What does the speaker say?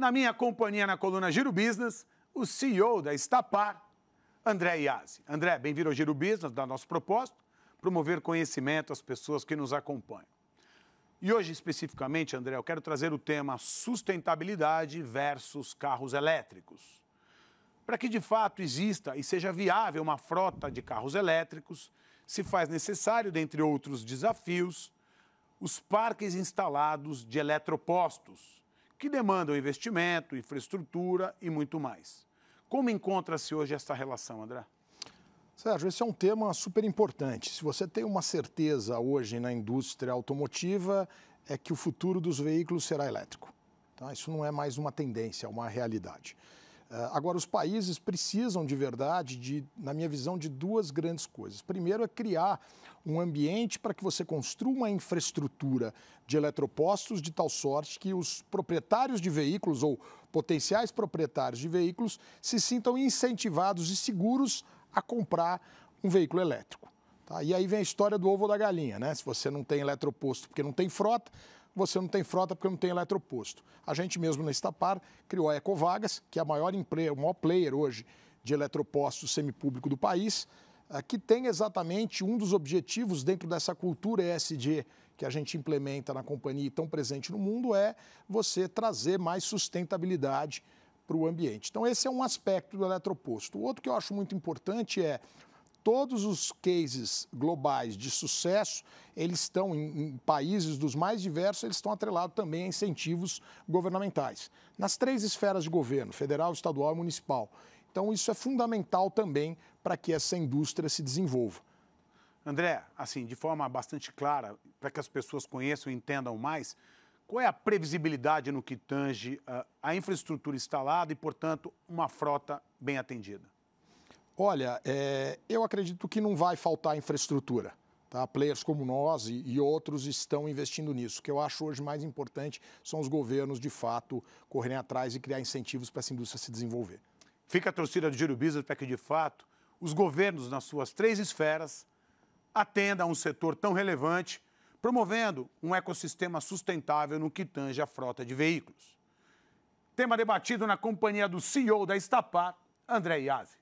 Na minha companhia na coluna Giro Business, o CEO da Estapar, André Iasi. André, bem-vindo ao Giro Business, da nosso propósito, promover conhecimento às pessoas que nos acompanham. E hoje, especificamente, André, eu quero trazer o tema sustentabilidade versus carros elétricos. Para que de fato exista e seja viável uma frota de carros elétricos, se faz necessário, dentre outros desafios, os parques instalados de eletropostos, que demandam investimento, infraestrutura e muito mais. Como encontra-se hoje esta relação, André? Sérgio, esse é um tema super importante. Se você tem uma certeza hoje na indústria automotiva, é que o futuro dos veículos será elétrico. Tá? Isso não é mais uma tendência, é uma realidade. Eh, agora, os países precisam de verdade, de, na minha visão, de duas grandes coisas. Primeiro é criar um ambiente para que você construa uma infraestrutura de eletropostos de tal sorte que os proprietários de veículos ou potenciais proprietários de veículos se sintam incentivados e seguros a comprar um veículo elétrico. Tá? E aí vem a história do ovo ou da galinha, né? Se você não tem eletroposto porque não tem frota, você não tem frota porque não tem eletroposto. A gente mesmo na Estapar criou a Ecovagas, que é a maior empresa, o maior player hoje de eletropostos semipúblico do país, eh, que tem exatamente um dos objetivos dentro dessa cultura ESG que a gente implementa na companhia e tão presente no mundo é você trazer mais sustentabilidade para o ambiente. Então, esse é um aspecto do eletroposto. O outro que eu acho muito importante é todos os cases globais de sucesso, eles estão em, em, países dos mais diversos, eles estão atrelados também a incentivos governamentais. Nas três esferas de governo, federal, estadual e municipal. Então, isso é fundamental também para que essa indústria se desenvolva. André, assim, de forma bastante clara, para que as pessoas conheçam e entendam mais, qual é a previsibilidade no que tange a, ah, a infraestrutura instalada e, portanto, uma frota bem atendida? Olha, é, eu acredito que não vai faltar infraestrutura. Tá? Players como nós e, e, outros estão investindo nisso. O que eu acho hoje mais importante são os governos, de fato, correrem atrás e criar incentivos para essa indústria se desenvolver. Fica a torcida do Giro Business para que, de fato, os governos, nas suas três esferas, atendam a um setor tão relevante, promovendo um ecossistema sustentável no que tange a frota de veículos. Tema debatido na companhia do CEO da Estapar, André Iase.